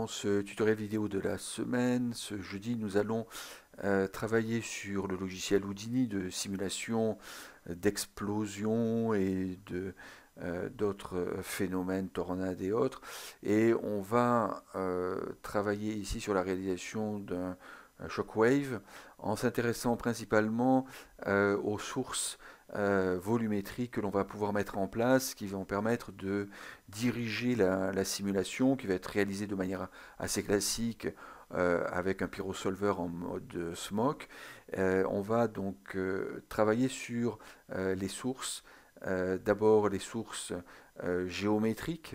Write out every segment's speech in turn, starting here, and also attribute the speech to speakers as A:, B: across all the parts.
A: dans ce tutoriel vidéo de la semaine. Ce jeudi, nous allons euh, travailler sur le logiciel Houdini de simulation euh, d'explosion et de euh, d'autres phénomènes, tornades et autres. Et on va travailler ici sur la réalisation d'un shockwave en s'intéressant principalement aux sources euh, volumétriques que l'on va pouvoir mettre en place qui vont permettre de diriger la, simulation qui va être réalisée de manière assez classique euh, avec un pyro-solver en mode smoke. Euh, on va donc travailler sur les sources, d'abord les sources géométriques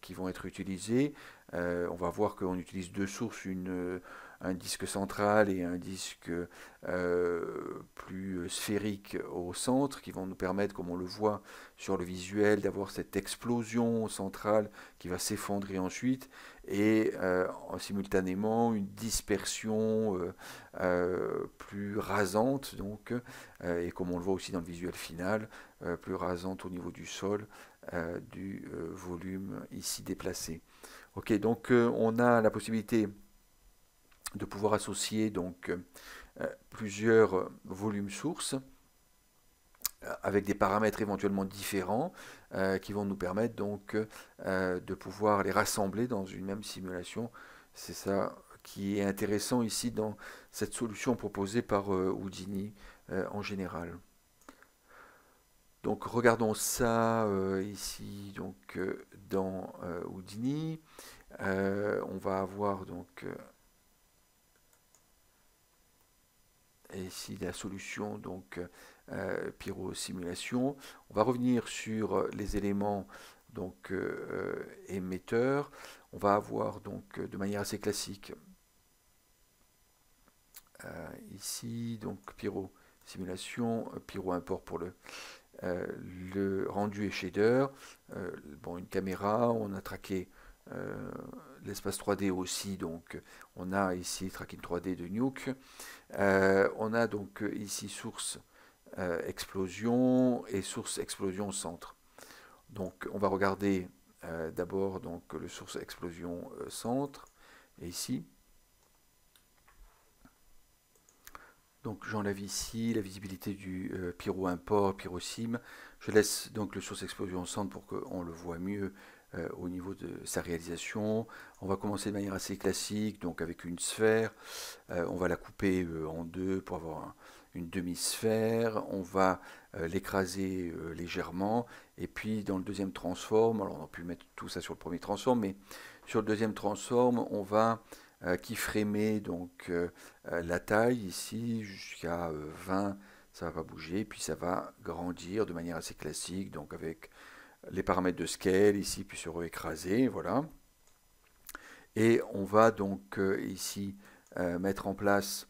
A: qui vont être utilisées. on va voir qu'on utilise deux sources, une un disque central et un disque euh, plus euh, sphérique au centre, qui vont nous permettre, comme on le voit sur le visuel, d'avoir cette explosion centrale qui va s'effondrer ensuite, et euh, simultanément une dispersion plus rasante, donc, et comme on le voit aussi dans le visuel final, plus rasante au niveau du sol, du volume ici déplacé. Ok, donc on a la possibilité de pouvoir associer donc euh, plusieurs euh, volumes sources euh, avec des paramètres éventuellement différents qui vont nous permettre donc de pouvoir les rassembler dans une même simulation. C'est ça qui est intéressant ici dans cette solution proposée par Houdini en général. Donc regardons ça ici donc dans Houdini. on va avoir donc et ici la solution donc euh, pyro simulation On va revenir sur les éléments donc euh, euh, émetteurs. On va avoir donc de manière assez classique ici donc pyro simulation, pyro import pour le le rendu et shader. bon une caméra, on a traqué l'espace 3D aussi, donc on a ici tracking 3D de Nuke, euh, on a donc euh, ici source euh, explosion et source explosion centre. Donc on va regarder d'abord donc le source explosion centre et ici. Donc j'enlève ici la visibilité du pyro import, pyro sim. Je laisse donc le source explosion centre pour qu'on le voit mieux euh, au niveau de sa réalisation. On va commencer de manière assez classique, donc avec une sphère. Euh, on va la couper euh, en deux pour avoir une demi-sphère. On va l'écraser légèrement. Et puis dans le deuxième transform, alors on a pu mettre tout ça sur le premier transform, mais sur le deuxième transform, on va qui donc la taille ici jusqu'à 20 ça va pas bouger, puis ça va grandir de manière assez classique, donc avec les paramètres de scale, ici puissent se réécraser voilà. Et on va donc euh, ici euh, mettre en place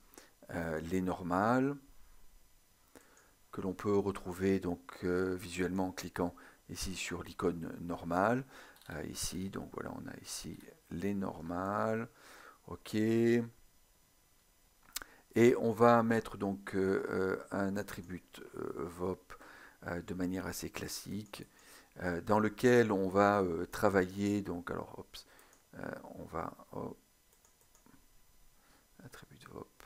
A: euh, les normales que l'on peut retrouver donc visuellement en cliquant ici sur l'icône normale. ici, donc voilà, on a ici les normales. OK. Et on va mettre donc un attribut VOP de manière assez classique euh, dans lequel on va euh, travailler. Donc, alors, hop, euh, on va. Oh, attribut, hop,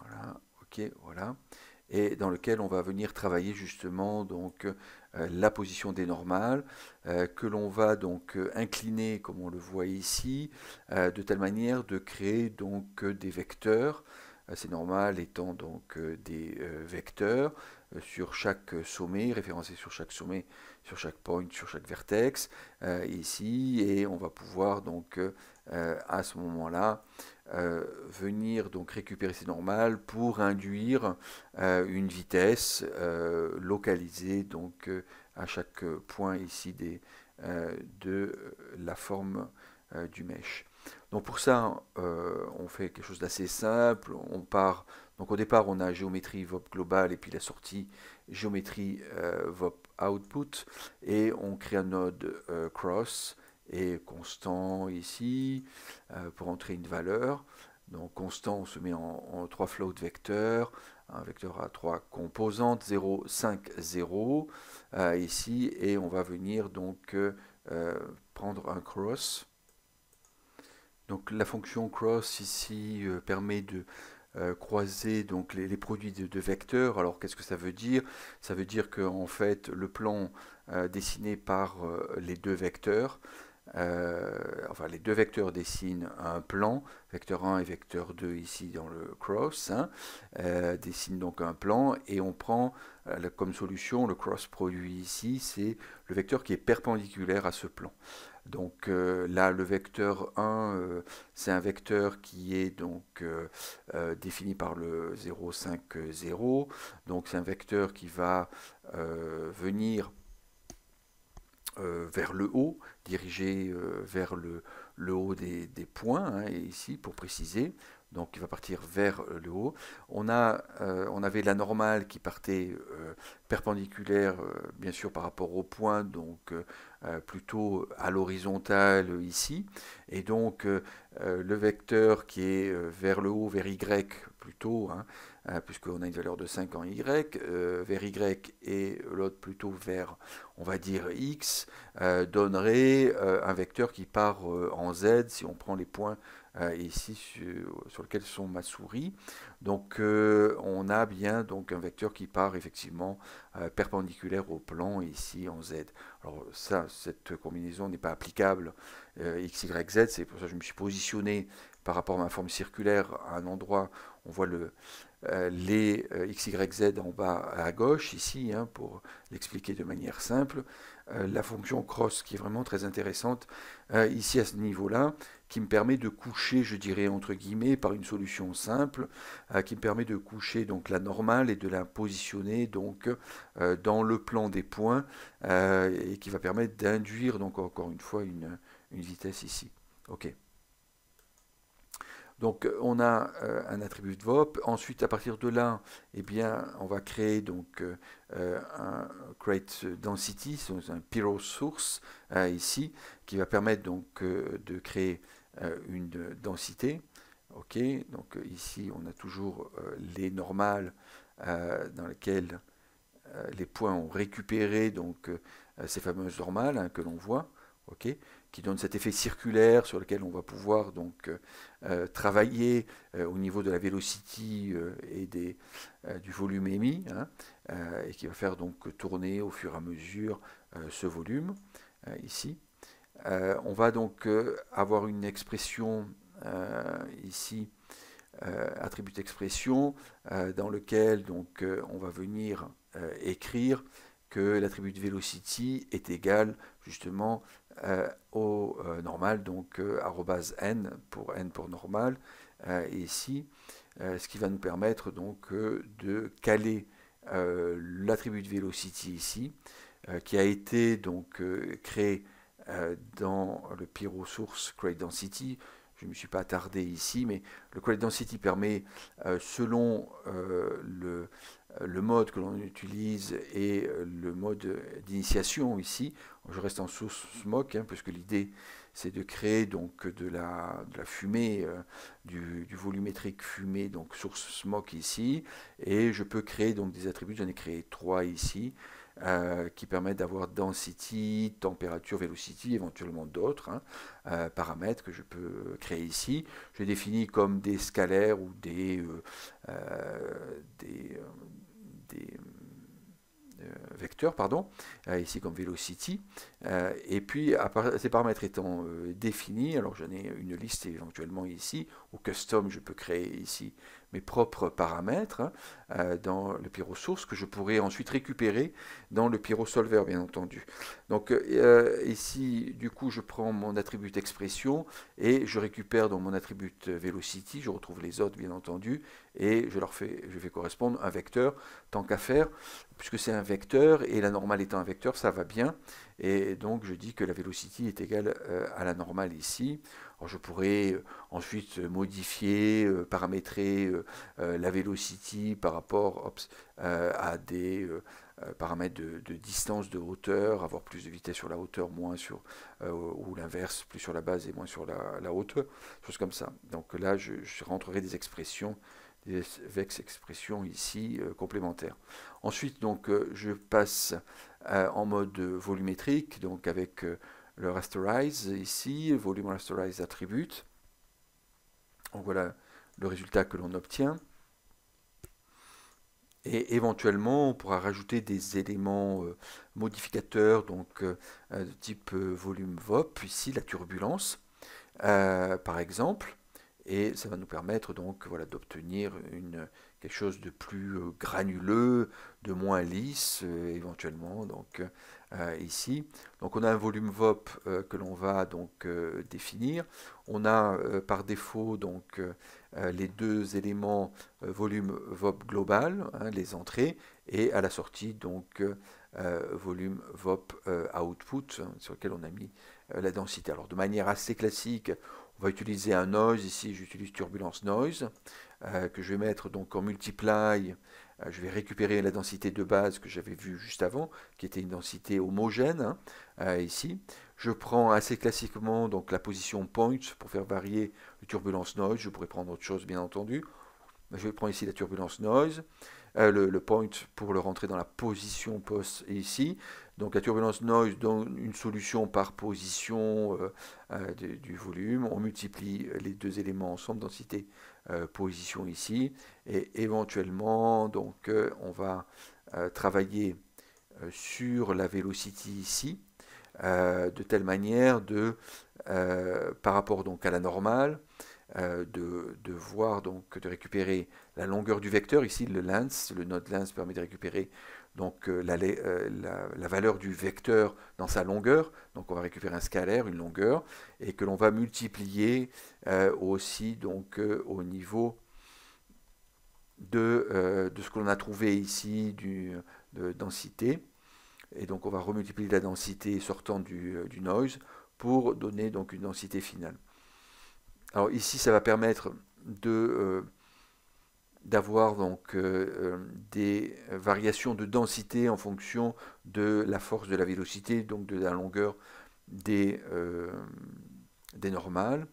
A: voilà, ok, voilà. Et dans lequel on va venir travailler justement donc la position des normales que l'on va donc incliner comme on le voit ici de telle manière de créer donc des vecteurs c'est normal, étant donc euh, des euh, vecteurs euh, sur chaque sommet, référencés sur chaque sommet, sur chaque point, sur chaque vertex, ici, et on va pouvoir donc à ce moment-là venir donc récupérer ces normales pour induire une vitesse localisée donc à chaque point ici de la forme du mesh. Donc pour ça, euh, on fait quelque chose d'assez simple. On part, donc au départ, on a géométrie VOP global et puis la sortie géométrie euh, VOP output. Et on crée un node euh, cross et constant ici pour entrer une valeur. Donc constant, on se met en, en trois float vecteurs, un vecteur à trois composantes, 0, 5, 0 ici. Et on va venir donc prendre un cross donc la fonction cross ici euh, permet de euh, croiser les, produits de, deux vecteurs. Alors qu'est-ce que ça veut dire Ça veut dire que fait le plan euh, dessiné par les deux vecteurs, enfin les deux vecteurs dessinent un plan, vecteur 1 et vecteur 2 ici dans le cross, hein, dessinent donc un plan et on prend comme solution le cross produit ici, c'est le vecteur qui est perpendiculaire à ce plan. Donc euh, là, le vecteur 1, euh, c'est un vecteur qui est donc euh, défini par le 0, 5, 0. Donc c'est un vecteur qui va venir vers le haut, dirigé vers le, haut des, points, hein, et ici pour préciser, donc qui va partir vers euh, le haut. On, a, euh, on avait la normale qui partait euh, perpendiculaire, bien sûr, par rapport au point, donc plutôt à l'horizontale ici. Et donc le vecteur qui est vers le haut, vers Y plutôt, hein, puisqu'on a une valeur de 5 en Y, vers Y et l'autre plutôt vers, on va dire, X, donnerait un vecteur qui part en Z si on prend les points euh, ici sur, lequel sont ma souris. Donc euh, on a bien donc un vecteur qui part effectivement euh, perpendiculaire au plan ici en Z. Alors ça, cette combinaison n'est pas applicable x, y, z, c'est pour ça que je me suis positionné par rapport à ma forme circulaire à un endroit, on voit le, les x, y, z en bas à gauche ici, hein, pour l'expliquer de manière simple. Euh, la fonction cross qui est vraiment très intéressante euh, ici à ce niveau-là, qui me permet de coucher, je dirais entre guillemets, par une solution simple, euh, qui me permet de coucher donc la normale et de la positionner donc dans le plan des points et qui va permettre d'induire donc encore une fois une, une vitesse ici. OK. Donc euh, on a euh, un attribut de VOP. Ensuite, à partir de là, eh bien, on va créer donc euh, un create density, un pyro source ici, qui va permettre donc de créer une densité. Ok, donc ici on a toujours les normales dans lesquelles les points ont récupéré donc ces fameuses normales hein, que l'on voit. Ok, qui donne cet effet circulaire sur lequel on va pouvoir donc euh, euh, travailler euh, au niveau de la velocity et des, du volume émis, hein, et qui va faire donc tourner au fur et à mesure ce volume ici. on va donc avoir une expression ici attribut expression dans lequel donc on va venir écrire que l'attribut velocity est égal justement euh, au euh, normal, donc euh, n pour n pour normal, et ici, ce qui va nous permettre donc de caler l'attribut de velocity ici, qui a été donc créé dans le pyro source create density je ne me suis pas attardé ici, mais le Collect Density permet, euh, selon euh, le, mode que l'on utilise et euh, le mode d'initiation ici, je reste en source smoke, hein, puisque l'idée c'est de créer donc de la, fumée, du, volumétrique fumée, donc source smoke ici, et je peux créer donc des attributs, j'en ai créé trois ici, euh, qui permettent d'avoir density, température, velocity, éventuellement d'autres hein, euh, paramètres que je peux créer ici. Je définis comme des scalaires ou des, euh, des, vecteurs, pardon, ici comme velocity. et puis, ces paramètres étant définis, alors j'en ai une liste éventuellement ici, ou custom, je peux créer ici mes propres paramètres hein, euh, dans le Pyro Source que je pourrais ensuite récupérer dans le Pyro Solver, bien entendu. Donc ici, euh, euh, du coup, je prends mon attribut expression et je récupère dans mon attribut velocity, je retrouve les autres, bien entendu, et je leur fais, je fais correspondre un vecteur, tant qu'à faire, puisque c'est un vecteur, et la normale étant un vecteur, ça va bien, et donc je dis que la velocity est égale à la normale ici je pourrais euh, ensuite euh, modifier, euh, paramétrer la velocity par rapport à des paramètres de, distance, de hauteur, avoir plus de vitesse sur la hauteur, moins sur, ou l'inverse, plus sur la base et moins sur la, hauteur, choses comme ça. Donc là, je, rentrerai des expressions des vex expressions ici complémentaires. Ensuite, donc, je passe en mode volumétrique, donc avec le rasterize ici, volume rasterize attribute. Donc voilà le résultat que l'on obtient. Et éventuellement, on pourra rajouter des éléments euh, modificateurs, donc euh, euh, de type volume VOP, ici la turbulence, par exemple. Et ça va nous permettre donc voilà, d'obtenir une quelque chose de plus granuleux, de moins lisse, éventuellement, donc euh, ici. Donc on a un volume VOP euh, que l'on va donc euh, définir. On a par défaut donc les deux éléments volume VOP global, hein, les entrées, et à la sortie donc volume VOP output hein, sur lequel on a mis la densité. Alors de manière assez classique, on va utiliser un noise, ici j'utilise turbulence noise, que je vais mettre donc en multiply euh, je vais récupérer la densité de base que j'avais vue juste avant, qui était une densité homogène, hein, euh, ici. Je prends assez classiquement donc, la position point pour faire varier le turbulence noise. Je pourrais prendre autre chose, bien entendu. Je vais prendre ici la turbulence noise, euh, le, le, point pour le rentrer dans la position post ici. Donc la turbulence noise donne une solution par position euh, euh, du volume. On multiplie euh, les deux éléments ensemble, densité, position ici. Et éventuellement, donc, on va travailler sur la velocity ici, de telle manière de, par rapport donc à la normale, de, voir donc de récupérer la longueur du vecteur. Ici, le lens, le node lens permet de récupérer donc euh, euh, la, valeur du vecteur dans sa longueur, donc on va récupérer un scalaire, une longueur, et que l'on va multiplier euh, aussi donc, au niveau de, de ce que l'on a trouvé ici du, de densité. Et donc on va remultiplier la densité sortant du, du noise pour donner donc une densité finale. Alors ici ça va permettre de d'avoir donc euh, euh, des variations de densité en fonction de la force de la vélocité, donc de la longueur des, euh, des normales.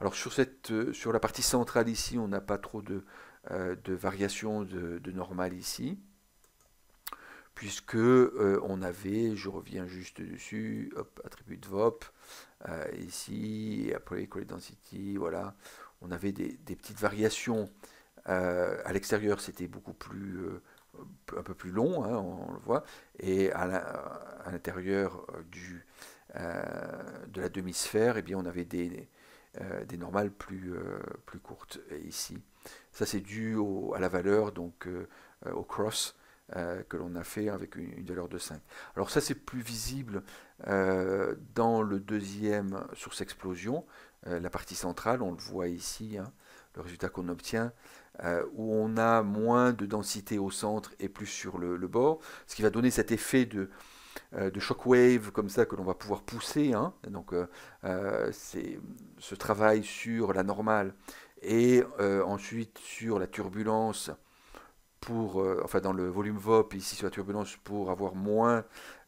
A: Alors sur, cette, sur la partie centrale ici, on n'a pas trop de, de variations de, normales ici, puisque on avait, je reviens juste dessus, attribut de VOP, ici, et après, Call Density, voilà, on avait des, des petites variations euh, à l'extérieur, c'était beaucoup plus, euh, un peu plus long, hein, on, le voit. Et à l'intérieur euh, du, de la demi-sphère, eh bien, on avait des, des normales plus, plus courtes ici. Ça, c'est dû à la valeur, donc au cross. que l'on a fait avec une, valeur de 5. Alors ça c'est plus visible dans le deuxième source explosion, la partie centrale, on le voit ici, hein le résultat qu'on obtient, euh, où on a moins de densité au centre et plus sur le, bord, ce qui va donner cet effet de, de euh, de shockwave comme ça que l'on va pouvoir pousser. Hein. Donc euh, c'est ce travail sur la normale et ensuite sur la turbulence pour, enfin dans le volume VOP ici sur la turbulence pour avoir moins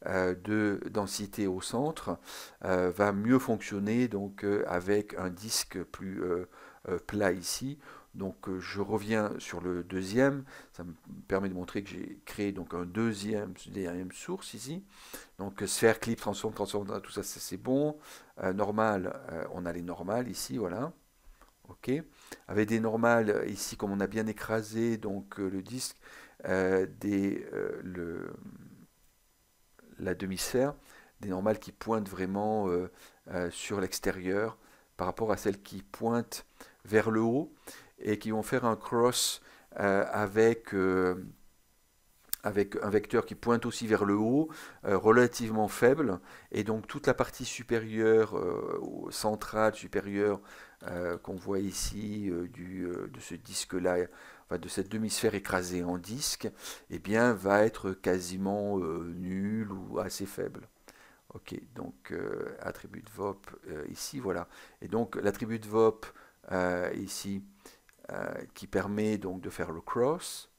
A: de densité au centre va mieux fonctionner donc avec un disque plus euh, plat ici. Donc euh, je reviens sur le deuxième, ça me permet de montrer que j'ai créé donc un deuxième, deuxième source ici. Donc euh, sphère, clip, transforme, transforme, tout ça c'est bon. normal, on a les normales ici, voilà. Ok. Avec des normales ici, comme on a bien écrasé donc le disque, des, le, la demi-sphère, des normales qui pointent vraiment sur l'extérieur par rapport à celles qui pointent vers le haut et qui vont faire un cross euh, avec, euh, avec un vecteur qui pointe aussi vers le haut, euh, relativement faible, et donc toute la partie supérieure, centrale, supérieure, qu'on voit ici de ce disque-là, de cette demi-sphère écrasée en disque, et eh bien, va être quasiment nul ou assez faible. Ok, donc attribut de VOP ici, voilà. Et donc l'attribut de VOP euh, ici euh, qui permet donc de faire le cross.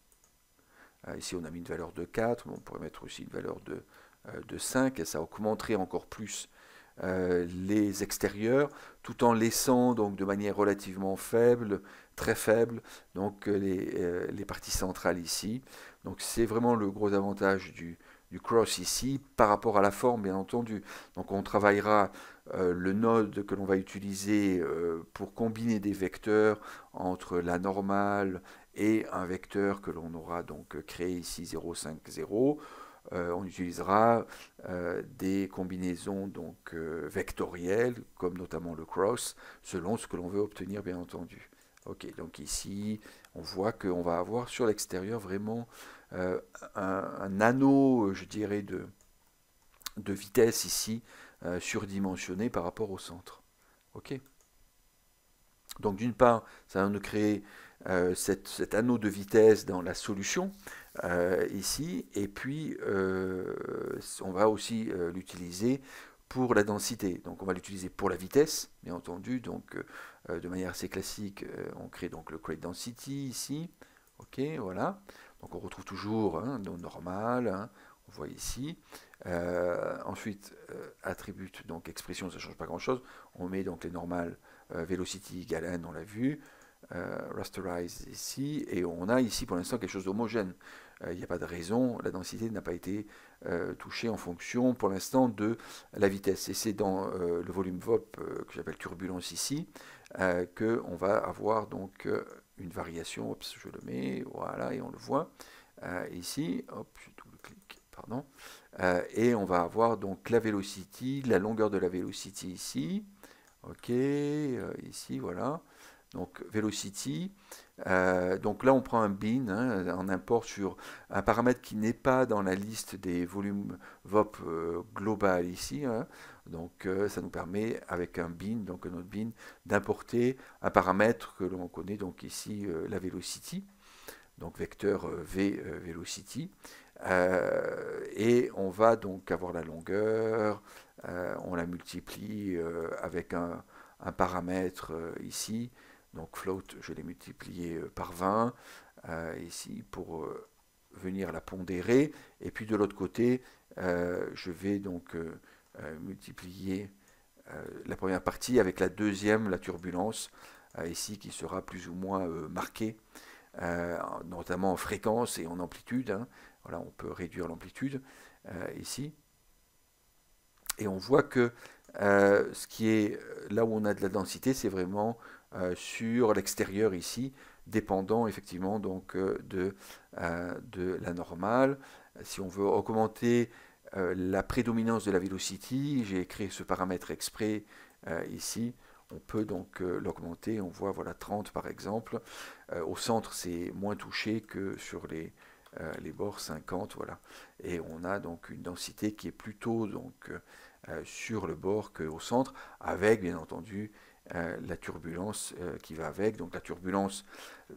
A: Euh, ici on a mis une valeur de 4, on pourrait mettre aussi une valeur de, de 5 et ça augmenterait encore plus les extérieurs tout en laissant donc de manière relativement faible, très faible, donc les, les parties centrales ici. Donc c'est vraiment le gros avantage du, du cross ici par rapport à la forme, bien entendu. Donc on travaillera euh, le node que l'on va utiliser euh, pour combiner des vecteurs entre la normale et un vecteur que l'on aura donc créé ici 0,5,0. 0 euh, on utilisera des combinaisons donc vectorielles, comme notamment le cross, selon ce que l'on veut obtenir, bien entendu. Ok, donc ici, on voit qu'on va avoir sur l'extérieur vraiment euh, un, anneau, euh, je dirais, de, de vitesse ici, euh, surdimensionné par rapport au centre. OK donc d'une part, ça va nous créer cet anneau de vitesse dans la solution ici, et puis on va aussi l'utiliser pour la densité. Donc on va l'utiliser pour la vitesse, bien entendu, donc de manière assez classique, on crée donc le create density ici, ok, voilà. Donc on retrouve toujours hein, nos normales, normal, hein, on voit ici. Euh, ensuite, euh, attribut, donc expression, ça ne change pas grand-chose. On met donc les normales, euh, velocity, galen, on l'a vu. rasterize ici, et on a ici pour l'instant quelque chose d'homogène. Il n'y a pas de raison, la densité n'a pas été touchée en fonction pour l'instant de la vitesse. Et c'est dans le volume VOP que j'appelle turbulence ici qu'on va avoir donc une variation, je le mets, voilà, et on le voit. Euh, ici, hop, je double clic pardon. Euh, et on va avoir donc la velocity, la longueur de la velocity ici. OK, euh, ici, voilà. Donc, velocity. Euh, donc là, on prend un bin hein, on importe sur un paramètre qui n'est pas dans la liste des volumes VOP euh, global ici. Hein. Donc euh, ça nous permet avec un bin, donc un autre bin, d'importer un paramètre que l'on connaît donc ici la velocity, donc vecteur v velocity. et on va donc avoir la longueur, on la multiplie avec un paramètre ici, donc float, je l'ai multiplié euh, par 20 euh, ici pour euh, venir la pondérer. Et puis de l'autre côté, je vais donc multiplier la première partie avec la deuxième, la turbulence, ici qui sera plus ou moins marquée, notamment en fréquence et en amplitude. Hein. Voilà, on peut réduire l'amplitude ici. Et on voit que ce qui est là où on a de la densité, c'est vraiment euh, sur l'extérieur ici, dépendant effectivement donc euh, de, euh, de la normale. Si on veut augmenter la prédominance de la velocity, j'ai créé ce paramètre exprès ici, on peut donc l'augmenter. On voit voilà 30 par exemple. au centre, c'est moins touché que sur les, les bords 50. Voilà. Et on a donc une densité qui est plutôt donc, sur le bord qu'au centre, avec bien entendu euh, la turbulence euh, qui va avec. Donc la turbulence,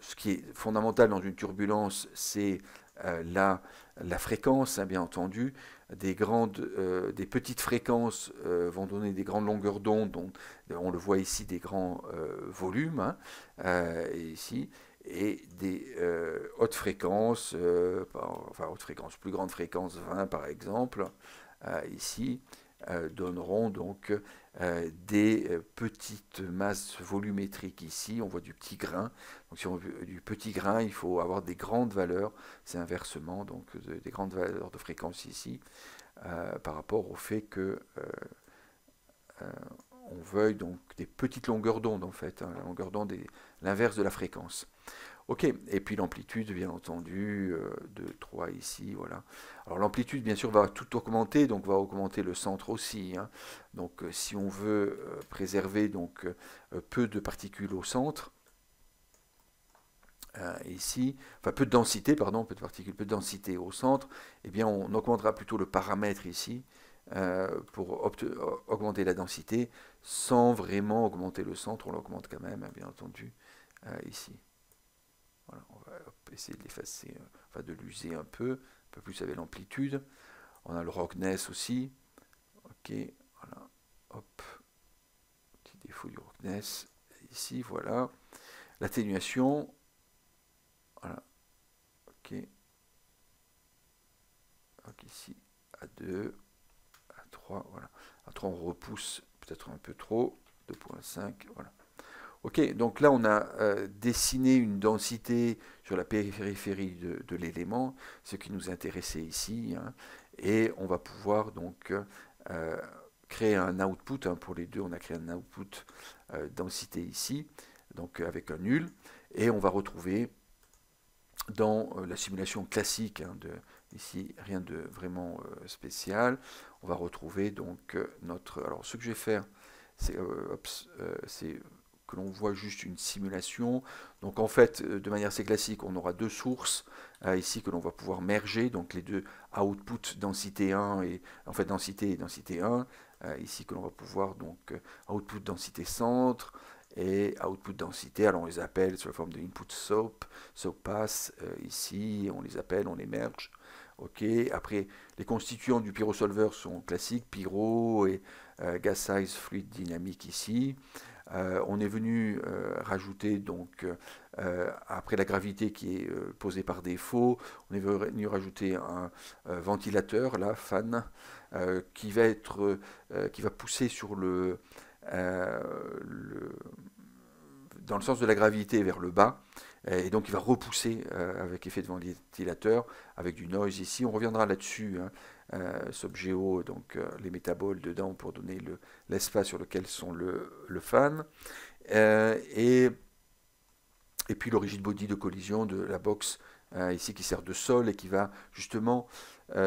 A: ce qui est fondamental dans une turbulence, c'est euh, la, fréquence, hein, bien entendu. Des, grandes, des petites fréquences vont donner des grandes longueurs d'onde, on le voit ici, des grands volumes, hein, ici, et des hautes fréquences, enfin hautes fréquences, plus grandes fréquences, 20 par exemple, ici, euh, donneront donc euh, des euh, petites masses volumétriques ici, on voit du petit grain. Donc si on veut du petit grain, il faut avoir des grandes valeurs, c'est inversement, donc des grandes valeurs de fréquence ici, par rapport au fait que on veuille donc des petites longueurs d'onde en fait, hein, la longueur d'onde est l'inverse de la fréquence. Ok, et puis l'amplitude, bien entendu, euh, de 3 ici, voilà. Alors l'amplitude, bien sûr, va tout augmenter, donc va augmenter le centre aussi. Hein. Donc euh, si on veut euh, préserver donc, peu de particules au centre, ici, enfin peu de densité, pardon, peu de particules, peu de densité au centre, eh bien on augmentera plutôt le paramètre ici pour augmenter la densité sans vraiment augmenter le centre, on l'augmente quand même, hein, bien entendu, ici on va essayer de l'effacer, euh, enfin de l'user un peu, un peu plus avec l'amplitude. On a le rockness aussi. Ok, voilà, hop, petit défaut du rockness. Ici, voilà. L'atténuation, voilà, ok. Donc ici, à 2, à 3, voilà. À 3, on repousse peut-être un peu trop, 2.5, voilà. Ok, donc là on a euh, dessiné une densité sur la périphérie de, l'élément, ce qui nous intéressait ici, hein, et on va pouvoir donc euh, créer un output, hein, pour les deux on a créé un output euh, densité ici, donc avec un nul, et on va retrouver dans la simulation classique, hein, de, ici rien de vraiment spécial, on va retrouver donc notre... Alors ce que je vais faire, c'est que l'on voit juste une simulation. Donc en fait, euh, de manière assez classique, on aura deux sources euh, ici que l'on va pouvoir merger, donc les deux output densité 1 et en fait densité et densité 1, euh, ici que l'on va pouvoir donc output densité centre et output densité, alors on les appelle sous la forme de input soap, soap pass, ici on les appelle, on les merge. Ok, après les constituants du pyro solver sont classiques, pyro et gas size fluid dynamique ici. Euh, on est venu euh, rajouter, donc, euh, après la gravité qui est posée par défaut, on est venu rajouter un ventilateur, la fan, qui, va être, qui va pousser sur le, dans le sens de la gravité vers le bas. Et donc il va repousser avec effet de ventilateur, avec du noise ici. On reviendra là-dessus. Hein, euh, SobGeo, donc euh, les métaboles dedans pour donner l'espace sur lequel sont le, fan. Euh, et, et puis l'origine body de collision de la box euh, ici qui sert de sol et qui va justement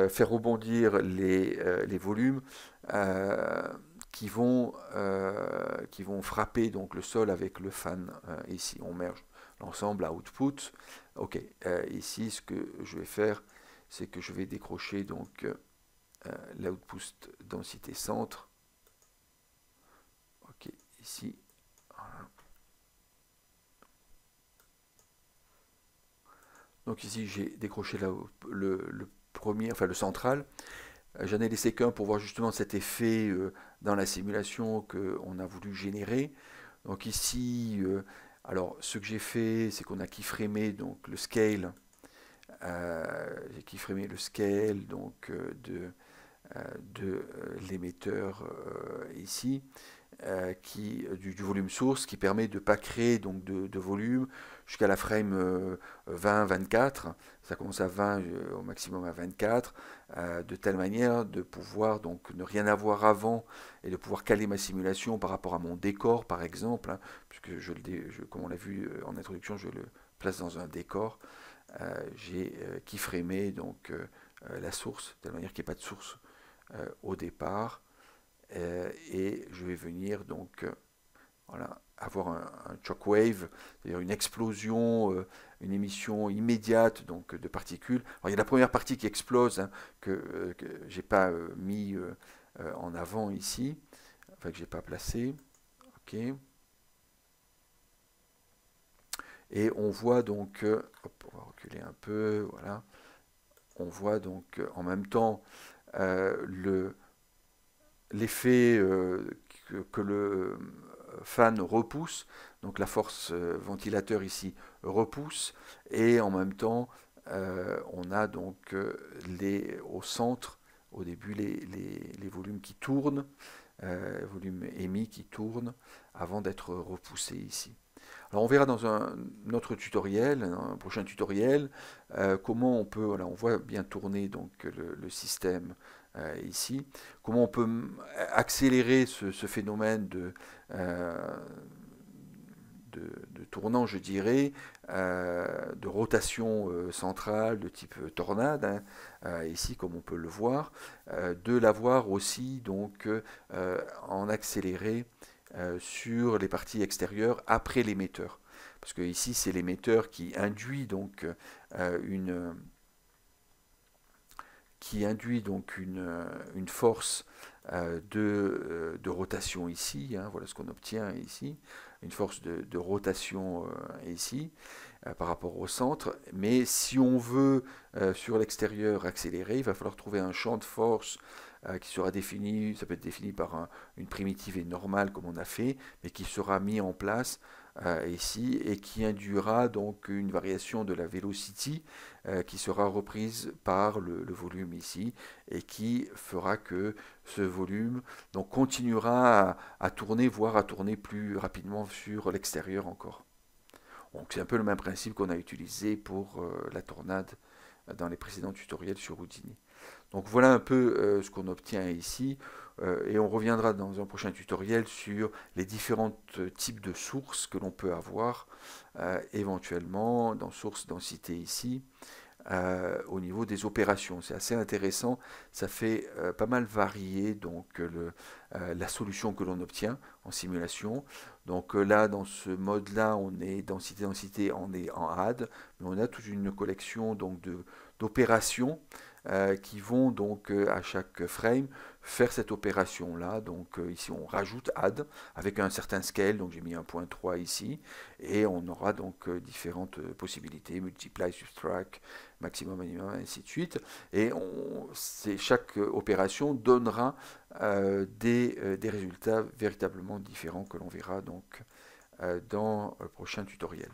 A: faire rebondir les, les volumes qui, vont, qui vont frapper donc le sol avec le fan. ici, on merge l'ensemble à output. Ok, ici ce que je vais faire, c'est que je vais décrocher donc euh, l'outpost densité centre. Ok, ici. Donc ici j'ai décroché le, premier, enfin le central. Euh, j'en ai laissé qu'un pour voir justement cet effet euh, dans la simulation que qu'on a voulu générer. Donc ici, alors ce que j'ai fait, c'est qu'on a keyframé donc le scale. j'ai keyframé le scale donc de euh, de euh, l'émetteur euh, ici, qui, du, volume source, qui permet de ne pas créer donc, de, volume jusqu'à la frame 20-24. Ça commence à 20, au maximum à 24, de telle manière de pouvoir donc ne rien avoir avant et de pouvoir caler ma simulation par rapport à mon décor, par exemple, hein, puisque je le, je, comme on l'a vu en introduction, je le place dans un décor. Euh, j'ai euh, donc la source, de telle manière qu'il n'y ait pas de source euh, au départ euh, et je vais venir donc euh, voilà, avoir un, choc wave cest une explosion, une émission immédiate donc, de particules. Alors, il y a la première partie qui explose, hein, que, j'ai je n'ai pas mis en avant ici, enfin que je n'ai pas placé. OK. Et on voit donc, on va reculer un peu, voilà, on voit donc en même temps euh, l'effet le, euh, que, que le fan repousse, donc la force euh, ventilateur ici repousse, et en même temps, on a donc les, au centre, au début, les, volumes qui tournent, euh, volumes émis qui tournent, avant d'être repoussés ici on verra dans un, autre tutoriel, un prochain tutoriel, euh, comment on peut, on voit bien tourner donc le, système euh, ici, comment on peut accélérer ce, phénomène euh, de, de, tournant, je dirais, de rotation centrale de type tornade, hein, ici comme on peut le voir, de l'avoir aussi donc en accéléré euh, sur les parties extérieures après l'émetteur. Parce que ici, c'est l'émetteur qui induit donc euh, une qui induit donc une, force euh, de, rotation ici, hein, voilà ce qu'on obtient ici, une force de, de rotation ici par rapport au centre, mais si on veut sur l'extérieur accélérer, il va falloir trouver un champ de force euh, qui sera défini, ça peut être défini par une primitive et normale comme on a fait, mais qui sera mis en place euh, ici et qui induira donc une variation de la velocity euh, qui sera reprise par le, volume ici et qui fera que ce volume donc continuera à, tourner, voire à tourner plus rapidement sur l'extérieur encore. Donc c'est un peu le même principe qu'on a utilisé pour la tornade dans les précédents tutoriels sur Houdini. Donc voilà un peu euh, ce qu'on obtient ici euh, et on reviendra dans un prochain tutoriel sur les différents euh, types de sources que l'on peut avoir éventuellement dans source densité ici au niveau des opérations. C'est assez intéressant, ça fait pas mal varier donc, la solution que l'on obtient en simulation. Donc là dans ce mode là on est densité densité on est en add mais on a toute une collection d'opérations euh, qui vont donc euh, à chaque frame faire cette opération là. Donc euh, ici on rajoute add avec un certain scale, donc j'ai mis un point 3 ici, et on aura donc différentes possibilités, multiply, subtract, maximum, minimum, ainsi de suite. Et chaque opération donnera des, des, résultats véritablement différents que l'on verra donc dans le prochain tutoriel.